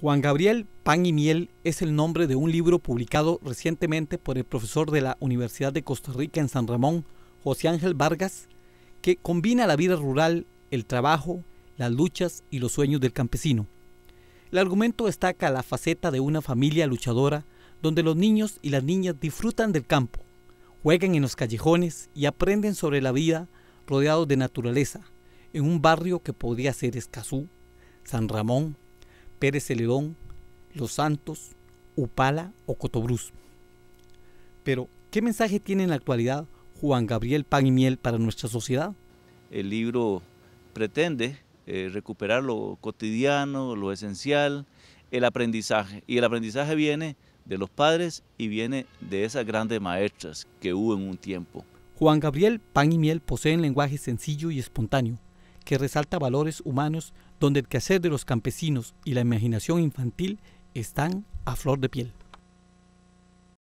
Juan Gabriel Pan y Miel es el nombre de un libro publicado recientemente por el profesor de la Universidad de Costa Rica en San Ramón, José Ángel Vargas, que combina la vida rural, el trabajo, las luchas y los sueños del campesino. El argumento destaca la faceta de una familia luchadora donde los niños y las niñas disfrutan del campo, juegan en los callejones y aprenden sobre la vida rodeados de naturaleza, en un barrio que podría ser Escazú, San Ramón, Pérez Celedón, Los Santos, Upala o Cotobruz. Pero, ¿qué mensaje tiene en la actualidad Juan Gabriel Pan y Miel para nuestra sociedad? El libro pretende eh, recuperar lo cotidiano, lo esencial, el aprendizaje. Y el aprendizaje viene de los padres y viene de esas grandes maestras que hubo en un tiempo. Juan Gabriel Pan y Miel poseen lenguaje sencillo y espontáneo, que resalta valores humanos donde el quehacer de los campesinos y la imaginación infantil están a flor de piel.